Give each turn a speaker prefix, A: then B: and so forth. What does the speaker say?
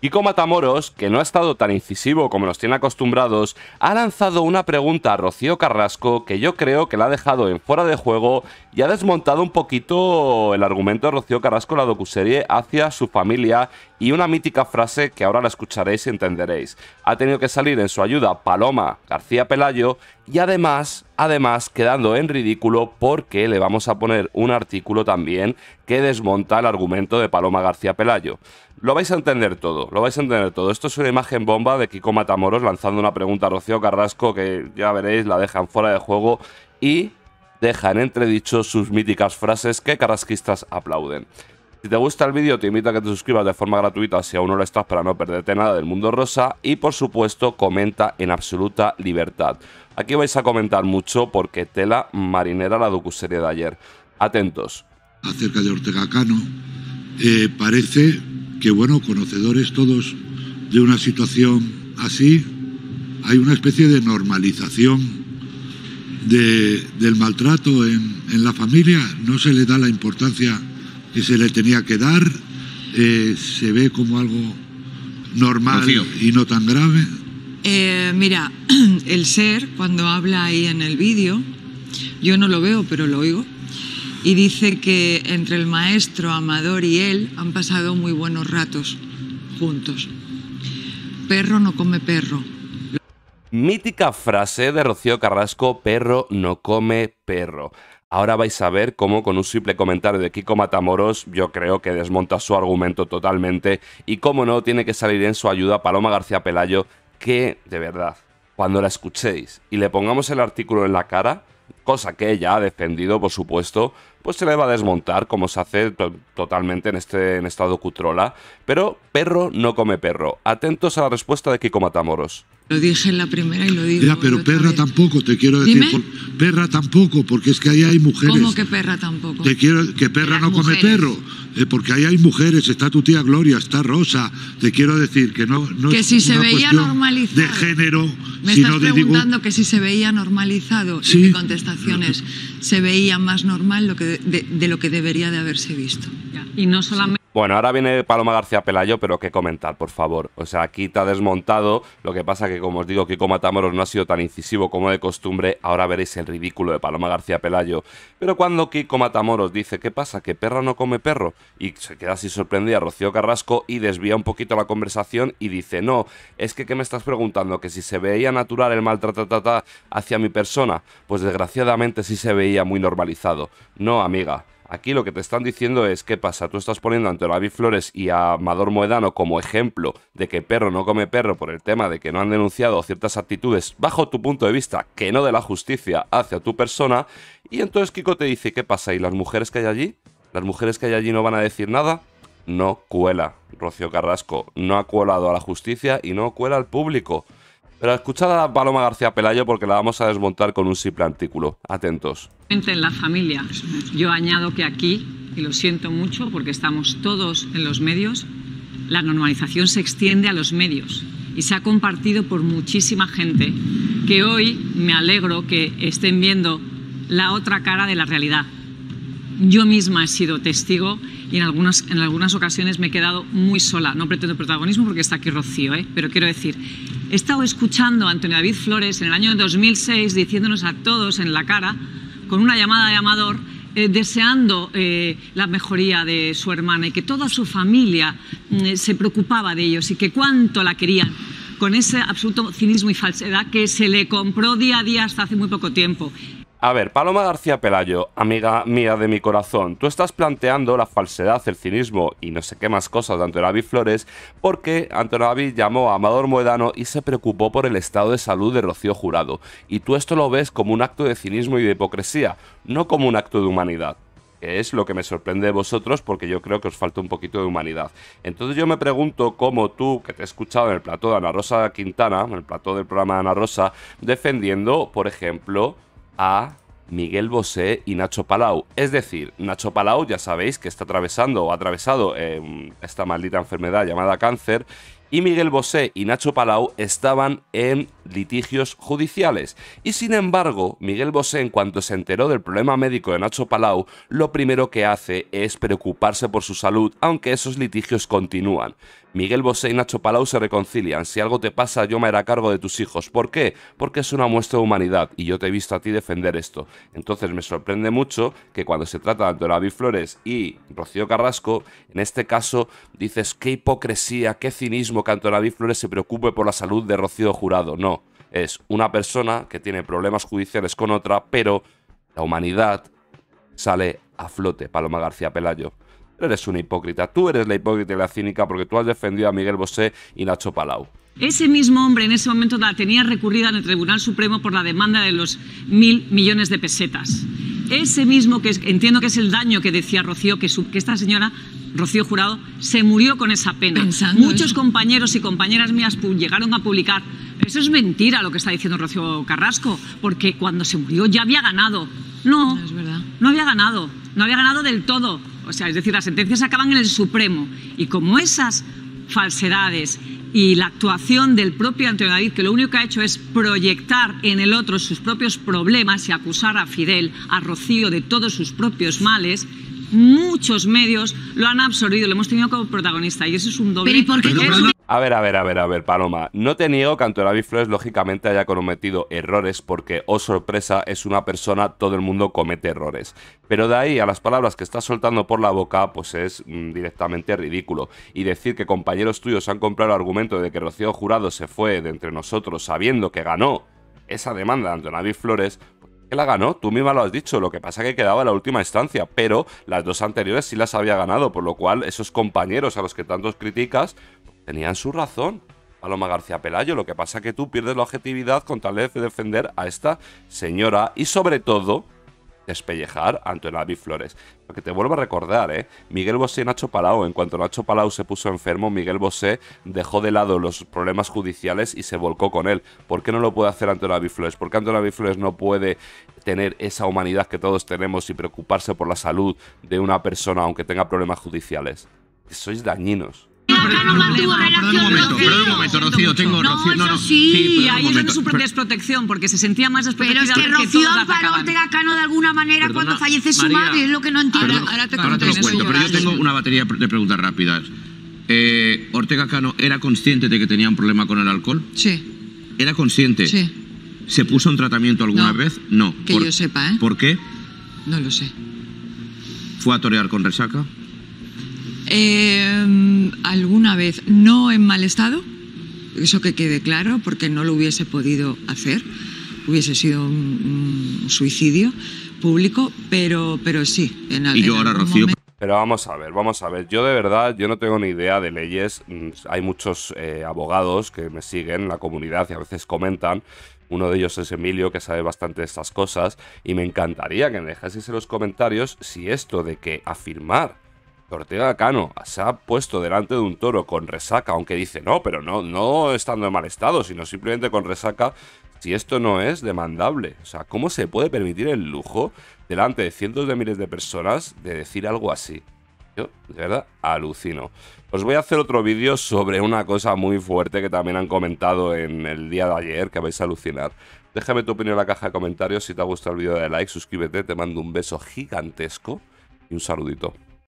A: Kiko Matamoros, que no ha estado tan incisivo como nos tiene acostumbrados, ha lanzado una pregunta a Rocío Carrasco que yo creo que la ha dejado en fuera de juego y ha desmontado un poquito el argumento de Rocío Carrasco en la docuserie hacia su familia y una mítica frase que ahora la escucharéis y entenderéis. Ha tenido que salir en su ayuda Paloma García Pelayo y además, además quedando en ridículo porque le vamos a poner un artículo también que desmonta el argumento de Paloma García Pelayo. Lo vais a entender todo, lo vais a entender todo. Esto es una imagen bomba de Kiko Matamoros lanzando una pregunta a Rocío Carrasco que ya veréis la dejan fuera de juego y dejan en entredicho sus míticas frases que carrasquistas aplauden. Si te gusta el vídeo, te invito a que te suscribas de forma gratuita si aún no lo estás para no perderte nada del mundo rosa y por supuesto comenta en absoluta libertad. Aquí vais a comentar mucho porque tela marinera la docuserie de ayer. Atentos. Acerca de Ortega Cano, eh, parece que, bueno, conocedores todos de una situación así, hay una especie de normalización del maltrato en la familia, no se le da la importancia que se le tenía que dar, eh, se ve como algo normal y no tan grave.
B: Eh, mira, el ser, cuando habla ahí en el vídeo, yo no lo veo, pero lo oigo, y dice que entre el maestro Amador y él han pasado muy buenos ratos juntos. Perro no come perro
A: Mítica frase de Rocío Carrasco, perro no come perro. Ahora vais a ver cómo con un simple comentario de Kiko Matamoros yo creo que desmonta su argumento totalmente y cómo no tiene que salir en su ayuda Paloma García Pelayo que, de verdad, cuando la escuchéis y le pongamos el artículo en la cara, cosa que ella ha defendido, por supuesto, pues se le va a desmontar, como se hace totalmente en, este, en esta docutrola. Pero perro no come perro. Atentos a la respuesta de Kiko Matamoros.
B: Lo dije en la primera y lo digo. Ya, pero
A: perra tampoco, te quiero decir. perra tampoco, porque es que ahí hay mujeres. ¿Cómo que
B: perra tampoco? Te
A: quiero que perra no come perro, eh, porque ahí hay mujeres. Está tu tía Gloria, está Rosa. Te quiero decir que no, no que si se veía normalizado. De género. Me estás preguntando
B: que si se veía normalizado. Y mi contestación se veía más normal lo que de, lo que debería de haberse visto. Y no solamente.
A: Bueno, ahora viene Paloma García Pelayo, pero qué comentar, por favor. O sea, aquí está desmontado. Lo que pasa que, como os digo, Kiko Matamoros no ha sido tan incisivo como de costumbre. Ahora veréis el ridículo de Paloma García Pelayo. Pero cuando Kiko Matamoros dice, ¿qué pasa? ¿Que perra no come perro? Y se queda así sorprendida Rocío Carrasco y desvía un poquito la conversación y dice, no, es que ¿qué me estás preguntando? ¿Que si se veía natural el maltrato hacia mi persona? Pues desgraciadamente sí se veía muy normalizado. No, amiga. Aquí lo que te están diciendo es, ¿qué pasa? Tú estás poniendo ante Antonio David Flores y a Amador Moedano como ejemplo de que perro no come perro por el tema de que no han denunciado ciertas actitudes, bajo tu punto de vista, que no de la justicia, hacia tu persona. Y entonces Kiko te dice, ¿qué pasa? ¿Y las mujeres que hay allí? ¿Las mujeres que hay allí no van a decir nada? No cuela, Rocío Carrasco. No ha colado a la justicia y no cuela al público. Pero escuchad a Paloma García Pelayo porque la vamos a desmontar con un simple Atentos.
B: En la familia, yo añado que aquí, y lo siento mucho porque estamos todos en los medios, la normalización se extiende a los medios y se ha compartido por muchísima gente que hoy me alegro que estén viendo la otra cara de la realidad. Yo misma he sido testigo y en algunas, en algunas ocasiones me he quedado muy sola. No pretendo protagonismo porque está aquí Rocío, ¿eh? pero quiero decir, He estado escuchando a Antonio David Flores en el año 2006 diciéndonos a todos en la cara, con una llamada de Amador, eh, deseando eh, la mejoría de su hermana y que toda su familia mm, se preocupaba de ellos y que cuánto la querían con ese absoluto cinismo y falsedad que se le compró día a día hasta hace muy poco tiempo.
A: A ver, Paloma García Pelayo, amiga mía de mi corazón, tú estás planteando la falsedad, el cinismo y no sé qué más cosas de Antonavi Flores porque Antonavi llamó a Amador Moedano y se preocupó por el estado de salud de Rocío Jurado. Y tú esto lo ves como un acto de cinismo y de hipocresía, no como un acto de humanidad es lo que me sorprende de vosotros porque yo creo que os falta un poquito de humanidad. Entonces yo me pregunto cómo tú, que te he escuchado en el plató de Ana Rosa Quintana, en el plató del programa de Ana Rosa, defendiendo, por ejemplo, a Miguel Bosé y Nacho Palau. Es decir, Nacho Palau ya sabéis que está atravesando o ha atravesado eh, esta maldita enfermedad llamada cáncer y Miguel Bosé y Nacho Palau estaban en litigios judiciales. Y sin embargo, Miguel Bosé, en cuanto se enteró del problema médico de Nacho Palau, lo primero que hace es preocuparse por su salud, aunque esos litigios continúan. Miguel Bosé y Nacho Palau se reconcilian. Si algo te pasa, yo me haré cargo de tus hijos. ¿Por qué? Porque es una muestra de humanidad y yo te he visto a ti defender esto. Entonces me sorprende mucho que cuando se trata de Antonio Flores y Rocío Carrasco, en este caso dices qué hipocresía, qué cinismo que Flores se preocupe por la salud de Rocío Jurado. No, es una persona que tiene problemas judiciales con otra, pero la humanidad sale a flote, Paloma García Pelayo. Eres una hipócrita, tú eres la hipócrita y la cínica porque tú has defendido a Miguel Bosé y Nacho Palau.
B: Ese mismo hombre en ese momento la tenía recurrida en el Tribunal Supremo por la demanda de los mil millones de pesetas. Ese mismo que entiendo que es el daño que decía Rocío, que esta señora Rocío Jurado se murió con esa pena. Muchos compañeros y compañeras mías llegaron a publicar. Eso es mentira lo que está diciendo Rocío Carrasco, porque cuando se murió ya había ganado. No, no, no había ganado, no había ganado del todo. O sea, es decir, las sentencias acaban en el Supremo. Y como esas falsedades y la actuación del propio Antonio David, que lo único que ha hecho es proyectar en el otro sus propios problemas y acusar a Fidel, a Rocío de todos sus propios males, muchos medios lo han absorbido, lo hemos tenido como protagonista y eso es un doble.
A: A ver, a ver, a ver, a ver, Paloma. No te niego que Antonaví Flores lógicamente haya cometido errores porque, oh sorpresa, es una persona, todo el mundo comete errores. Pero de ahí a las palabras que está soltando por la boca, pues es mm, directamente ridículo. Y decir que compañeros tuyos han comprado el argumento de que Rocío Jurado se fue de entre nosotros sabiendo que ganó esa demanda de Antonavi Flores, que la ganó, tú misma lo has dicho, lo que pasa que quedaba la última instancia, pero las dos anteriores sí las había ganado, por lo cual esos compañeros a los que tantos criticas tenían su razón. Paloma García Pelayo, lo que pasa que tú pierdes la objetividad con tal de defender a esta señora y sobre todo despellejar a Antonio Abiflores. Flores. Porque te vuelvo a recordar, ¿eh? Miguel Bosé y Nacho Palau. En cuanto Nacho Palau se puso enfermo, Miguel Bosé dejó de lado los problemas judiciales y se volcó con él. ¿Por qué no lo puede hacer Antonio Abiflores? Flores? ¿Por qué Antonio Abiflores Flores no puede tener esa humanidad que todos tenemos y preocuparse por la salud de una persona aunque tenga problemas judiciales? Sois dañinos. Pero no
B: mantuvo relación un momento, un momento, Rocío, tengo no, Rocío. No, sí, ahí es donde su propia desprotección, porque se sentía más desprotegida Pero es que, Rocío amparó Ortega Cano, de alguna manera, cuando fallece su madre, es lo que no entiendo. Ahora, te, ahora lo pero yo tengo una
A: batería de preguntas rápidas. Eh, ¿Ortega Cano era consciente de que tenía un problema con el alcohol? Sí. ¿Era consciente? Sí. ¿Se puso en tratamiento alguna vez? No. Que yo sepa, ¿eh? ¿Por qué? No lo sé. ¿Fue a torear con resaca?
B: Em, alguna vez, no en mal estado, eso que quede claro, porque no lo hubiese podido hacer, hubiese sido un, suicidio público, pero, pero sí,
A: en, y yo ahora, Rocío, Pero vamos a ver, vamos a ver. Yo de verdad, yo no tengo ni idea de leyes. Mm, hay muchos eh, abogados que me siguen en la comunidad y a veces comentan. Uno de ellos es Emilio, que sabe bastante de estas cosas. Y me encantaría que me dejaseis en los comentarios si esto de que afirmar Ortega Cano se ha puesto delante de un toro con resaca, aunque dice no, pero no, no estando en mal estado, sino simplemente con resaca, si esto no es demandable. O sea, ¿cómo se puede permitir el lujo delante de cientos de miles de personas de decir algo así? Yo, de verdad, alucino. Os voy a hacer otro vídeo sobre una cosa muy fuerte que también han comentado en el día de ayer, que vais a alucinar. Déjame tu opinión en la caja de comentarios, si te ha gustado el vídeo de like, suscríbete, te mando un beso gigantesco y un saludito.